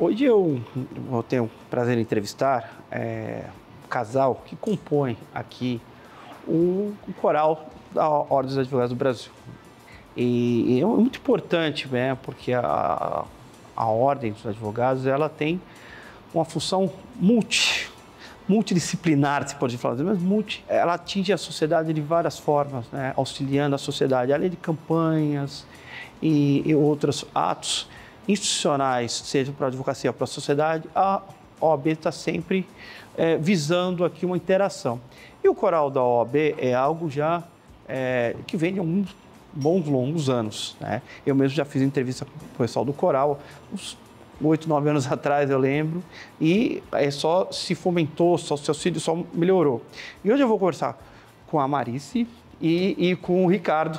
Hoje eu, vou tenho o prazer em entrevistar é, um casal que compõe aqui o, o coral da Ordem dos Advogados do Brasil. E é muito importante, né, porque a, a Ordem dos Advogados ela tem uma função multi, multidisciplinar, se pode falar, assim, mas multi, ela atinge a sociedade de várias formas, né, auxiliando a sociedade, além de campanhas e, e outros atos institucionais, seja para a advocacia, para a sociedade, a OAB está sempre é, visando aqui uma interação. E o coral da OAB é algo já é, que vem de alguns bons, longos anos. Né? Eu mesmo já fiz entrevista com o pessoal do coral, uns oito, nove anos atrás, eu lembro, e é, só se fomentou, só se auxílio só melhorou. E hoje eu vou conversar com a Marice e, e com o Ricardo,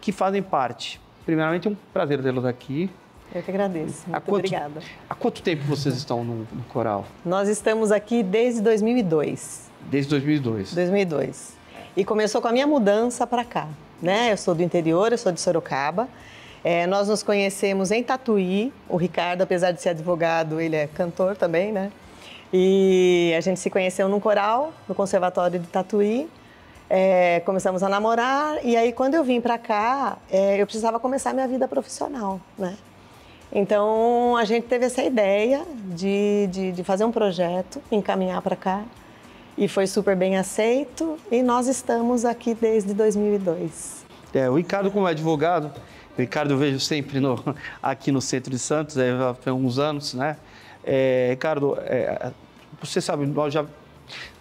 que fazem parte. Primeiramente, é um prazer tê-los aqui. Eu que agradeço. Muito há quanto, obrigada. Há quanto tempo vocês estão no, no, coral? Nós estamos aqui desde 2002. Desde 2002. 2002. E começou com a minha mudança para cá, né? Eu sou do interior, eu sou de Sorocaba. É, nós nos conhecemos em Tatuí. O Ricardo, apesar de ser advogado, ele é cantor também, né? E a gente se conheceu num coral, no Conservatório de Tatuí. É, começamos a namorar e aí quando eu vim para cá, é, eu precisava começar minha vida profissional, né? Então a gente teve essa ideia de, de, de fazer um projeto, encaminhar para cá e foi super bem aceito e nós estamos aqui desde 2002. É, o Ricardo como advogado, o Ricardo eu vejo sempre no, aqui no centro de Santos, é, há uns anos, né? É, Ricardo, é, você sabe, nós já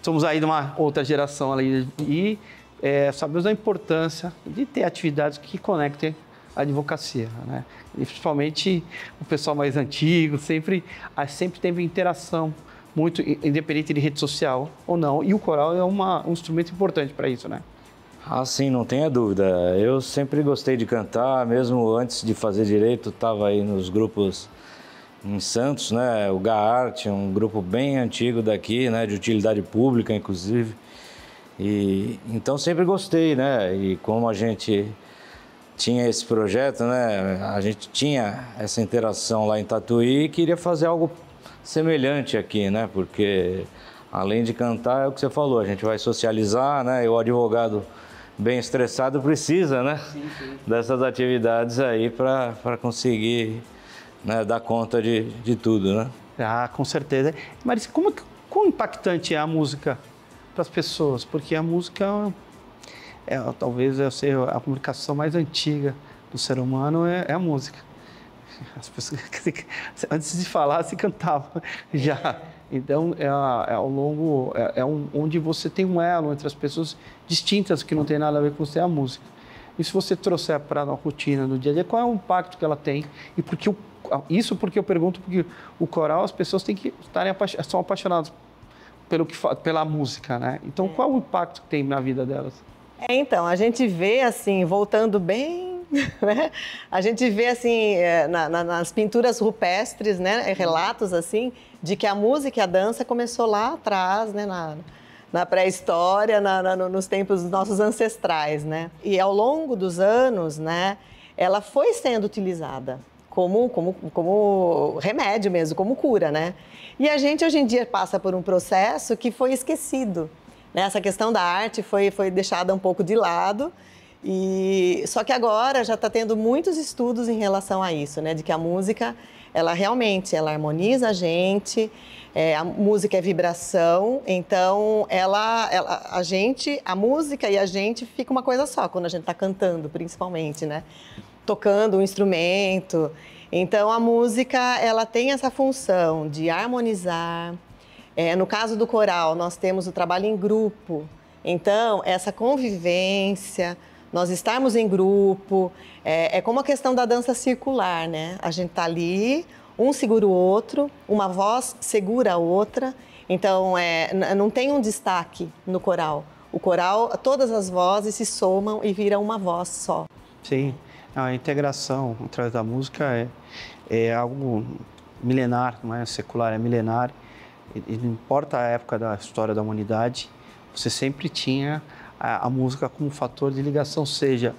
somos aí de uma outra geração ali e é, sabemos a importância de ter atividades que conectem advocacia, né? E principalmente o pessoal mais antigo, sempre, ah, sempre teve interação muito independente de rede social ou não. E o coral é uma, um instrumento importante para isso, né? Ah, sim, não tenha dúvida. Eu sempre gostei de cantar, mesmo antes de fazer direito, estava aí nos grupos em Santos, né? O Gaarte, um grupo bem antigo daqui, né? De utilidade pública, inclusive. E então sempre gostei, né? E como a gente tinha esse projeto, né? A gente tinha essa interação lá em Tatuí e queria fazer algo semelhante aqui, né? Porque além de cantar, é o que você falou, a gente vai socializar, né? E o advogado bem estressado precisa, né? Sim, sim. Dessas atividades aí para conseguir né? dar conta de, de tudo, né? Ah, com certeza. Mas como, quão impactante é a música para as pessoas? Porque a música é é, talvez eu seja a comunicação mais antiga do ser humano é, é a música. As pessoas, antes de falar, se cantava já. Então, é, é ao longo, é, é um, onde você tem um elo entre as pessoas distintas que não tem nada a ver com você, é a música. E se você trouxer para a rotina, no dia a dia, qual é o impacto que ela tem? E porque o, isso porque eu pergunto, porque o coral, as pessoas têm que estarem são apaixonadas pelo que, pela música, né? Então, é. qual é o impacto que tem na vida delas? É, então, a gente vê assim, voltando bem, né? a gente vê assim, é, na, na, nas pinturas rupestres, né? É, relatos assim, de que a música e a dança começou lá atrás, né? na, na pré-história, nos tempos dos nossos ancestrais. Né? E ao longo dos anos, né? ela foi sendo utilizada como, como, como remédio mesmo, como cura, né? E a gente hoje em dia passa por um processo que foi esquecido. Né? Essa questão da arte foi, foi deixada um pouco de lado. E só que agora já está tendo muitos estudos em relação a isso, né? De que a música, ela realmente, ela harmoniza a gente. É, a música é vibração, então ela, ela, a gente, a música e a gente fica uma coisa só quando a gente está cantando, principalmente, né? Tocando um instrumento. Então a música, ela tem essa função de harmonizar, é, no caso do coral, nós temos o trabalho em grupo. Então, essa convivência, nós estarmos em grupo, é, é como a questão da dança circular, né? A gente está ali, um segura o outro, uma voz segura a outra. Então, é, não tem um destaque no coral. O coral, todas as vozes se somam e viram uma voz só. Sim, a integração através da música é, é algo milenar, não é secular, é milenar não importa a época da história da humanidade, você sempre tinha a, a música como fator de ligação, seja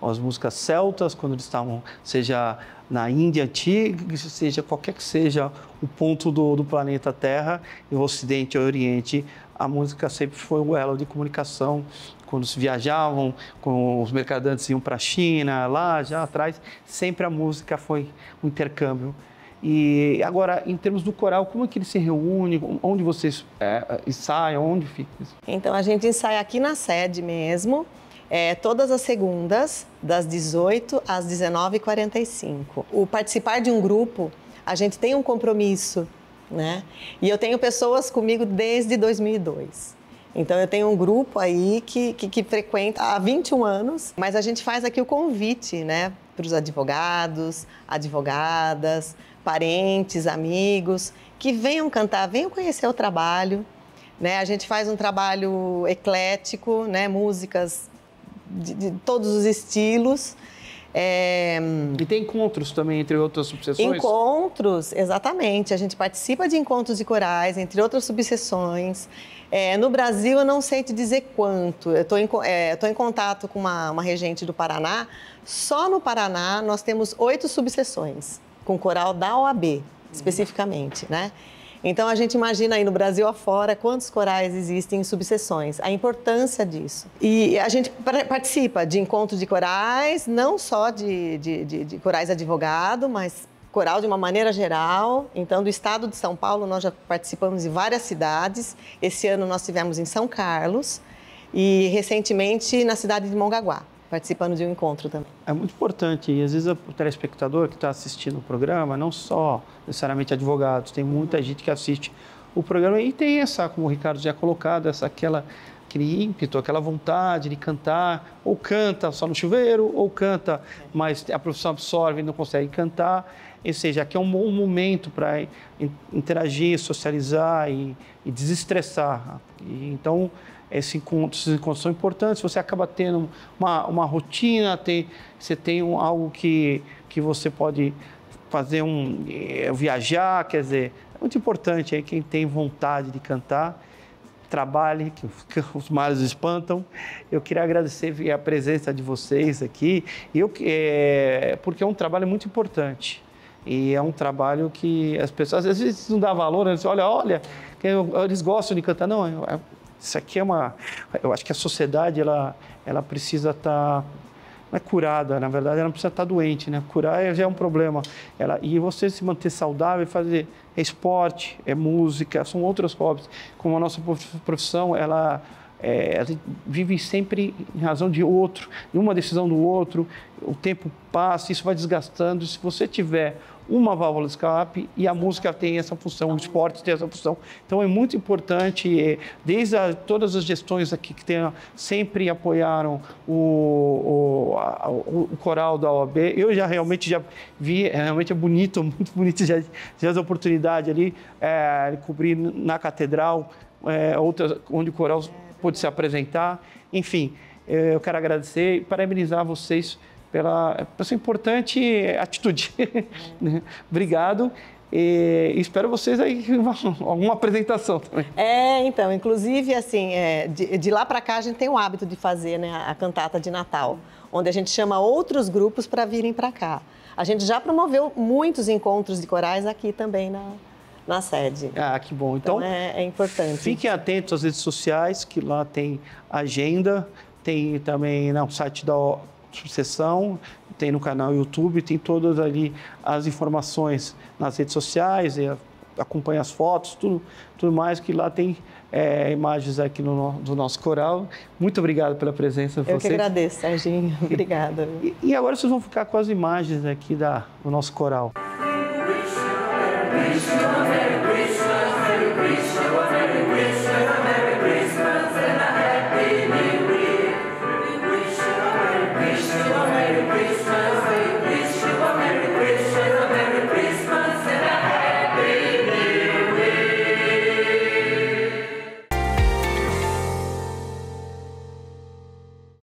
as músicas celtas, quando eles estavam, seja na Índia antiga, seja qualquer que seja o ponto do, do planeta Terra, e o Ocidente ou o Oriente, a música sempre foi o um elo de comunicação. Quando se viajavam, com os mercadantes iam para a China, lá já atrás, sempre a música foi um intercâmbio e agora, em termos do coral, como é que ele se reúne? Onde vocês é, é ensaiam? Onde fica? Então, a gente ensaia aqui na sede mesmo, é, todas as segundas, das 18 às 19h45. O participar de um grupo, a gente tem um compromisso, né? E eu tenho pessoas comigo desde 2002. Então eu tenho um grupo aí que, que, que, frequenta há 21 anos, mas a gente faz aqui o convite, né? para os advogados, advogadas, parentes, amigos, que venham cantar, venham conhecer o trabalho. Né? A gente faz um trabalho eclético, né? músicas de, de todos os estilos, é... E tem encontros também, entre outras subseções? Encontros, exatamente. A gente participa de encontros de corais, entre outras subseções. É, no Brasil, eu não sei te dizer quanto. Eu estou em, é, em, contato com uma, uma regente do Paraná. Só no Paraná, nós temos oito subseções, com coral da OAB, especificamente, né? Então a gente imagina aí no Brasil afora quantos corais existem em subseções, a importância disso. E a gente participa de encontros de corais, não só de, de, de, de corais advogado, mas coral de uma maneira geral. Então, do estado de São Paulo, nós já participamos de várias cidades. Esse ano nós tivemos em São Carlos e recentemente na cidade de Mongaguá participando de um encontro também. É muito importante e às vezes o telespectador que está assistindo o programa, não só necessariamente advogados, tem muita uhum. gente que assiste o programa e tem essa, como o Ricardo já colocado, essa aquela aquele ímpeto, aquela vontade de cantar, ou canta só no chuveiro, ou canta, é. mas a profissão absorve e não consegue cantar. Ou seja, aqui é um bom momento para interagir, socializar e, e desestressar. E, então, esse encontro, esses encontros são importantes, você acaba tendo uma, uma rotina, tem, você tem um, algo que, que você pode fazer um eh, viajar, quer dizer, é muito importante aí quem tem vontade de cantar, trabalhe, que os mares espantam. Eu queria agradecer a presença de vocês aqui, eu, é, porque é um trabalho muito importante. E é um trabalho que as pessoas às vezes não dá valor, eles né? olha, olha, eles gostam de cantar, não, é, é isso aqui é uma. Eu acho que a sociedade ela, ela precisa estar. Tá, é curada, na verdade, ela não precisa estar tá doente, né? Curar é, já é um problema. Ela, e você se manter saudável, fazer é esporte, é música, são outros hobbies. Como a nossa profissão, ela é, a gente vive sempre em razão de outro, em uma decisão do outro, o tempo passa, isso vai desgastando. Se você tiver uma válvula de escape e a música tem essa função, o esporte tem essa função. Então é muito importante, eh, desde a, todas as gestões aqui que tem, sempre apoiaram o, o, a, o, o coral da OAB. Eu já realmente já vi, é, realmente é bonito, muito bonito já, tive a oportunidade ali, é, cobrir na catedral, é, onde o coral pôde se apresentar. Enfim, eu quero agradecer e parabenizar vocês pela, pela sua importante atitude. Né? Obrigado. E espero vocês aí alguma apresentação também. É, então, inclusive assim, é, de, de, lá para cá a gente tem o hábito de fazer né, a cantata de Natal, onde a gente chama outros grupos para virem para cá. A gente já promoveu muitos encontros de corais aqui também na, na sede. Ah, que bom. Então, então é, é, importante. Fiquem atentos às redes sociais, que lá tem agenda, tem também né, o site da sucessão, tem no canal YouTube, tem todas ali as informações nas redes sociais, acompanha as fotos, tudo, tudo mais que lá tem é, imagens aqui no, do nosso coral. Muito obrigado pela presença de Eu vocês. que agradeço, Serginho. Obrigada. E, e, agora vocês vão ficar com as imagens aqui da, do nosso coral.